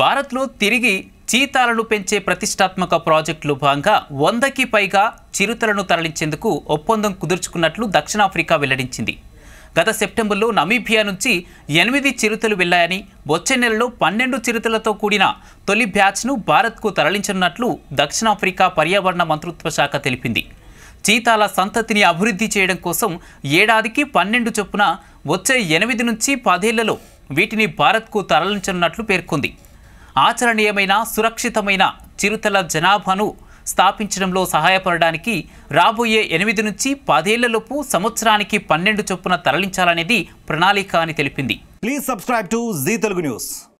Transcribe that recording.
భారత్లో తిరిగి చీతాలను పెంచే ప్రతిష్టాత్మక ప్రాజెక్టులో భాగంగా వందకి పైగా చిరుతలను తరలించేందుకు ఒప్పందం కుదుర్చుకున్నట్లు దక్షిణాఫ్రికా వెల్లడించింది గత సెప్టెంబర్లో నమీబియా నుంచి ఎనిమిది చిరుతలు వెళ్లాయని వచ్చే నెలలో పన్నెండు చిరుతలతో కూడిన తొలి బ్యాచ్ను భారత్కు తరలించనున్నట్లు దక్షిణాఫ్రికా పర్యావరణ మంత్రిత్వ శాఖ తెలిపింది చీతాల సంతతిని అభివృద్ధి చేయడం కోసం ఏడాదికి పన్నెండు చొప్పున వచ్చే ఎనిమిది నుంచి పదేళ్లలో వీటిని భారత్కు తరలించనున్నట్లు పేర్కొంది ఆచరణీయమైన సురక్షితమైన చిరుతల జనాభాను స్థాపించడంలో సహాయపడడానికి రాబోయే ఎనిమిది నుంచి పదేళ్లలోపు సంవత్సరానికి పన్నెండు చొప్పున తరలించాలనేది ప్రణాళిక అని తెలిపింది ప్లీజ్ జీ తెలుగు న్యూస్